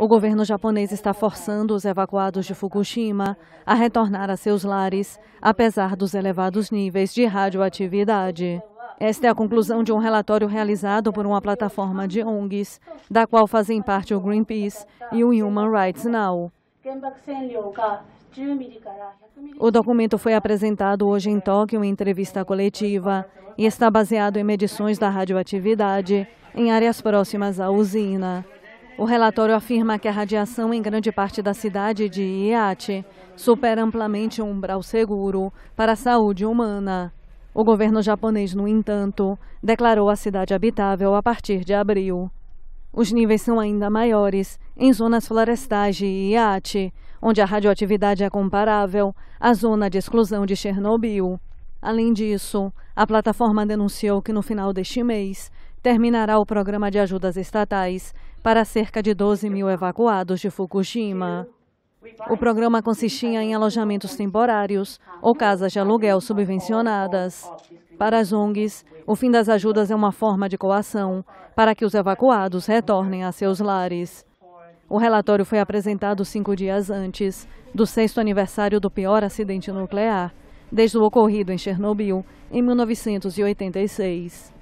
O governo japonês está forçando os evacuados de Fukushima a retornar a seus lares, apesar dos elevados níveis de radioatividade. Esta é a conclusão de um relatório realizado por uma plataforma de ONGs, da qual fazem parte o Greenpeace e o Human Rights Now. O documento foi apresentado hoje em Tóquio em entrevista coletiva e está baseado em medições da radioatividade em áreas próximas à usina. O relatório afirma que a radiação em grande parte da cidade de Iate supera amplamente o um umbral seguro para a saúde humana. O governo japonês, no entanto, declarou a cidade habitável a partir de abril. Os níveis são ainda maiores em zonas florestais de Iate, onde a radioatividade é comparável à zona de exclusão de Chernobyl. Além disso, a plataforma denunciou que no final deste mês terminará o programa de ajudas estatais para cerca de 12 mil evacuados de Fukushima. O programa consistia em alojamentos temporários ou casas de aluguel subvencionadas. Para as ONGs, o fim das ajudas é uma forma de coação para que os evacuados retornem a seus lares. O relatório foi apresentado cinco dias antes do sexto aniversário do pior acidente nuclear, desde o ocorrido em Chernobyl, em 1986.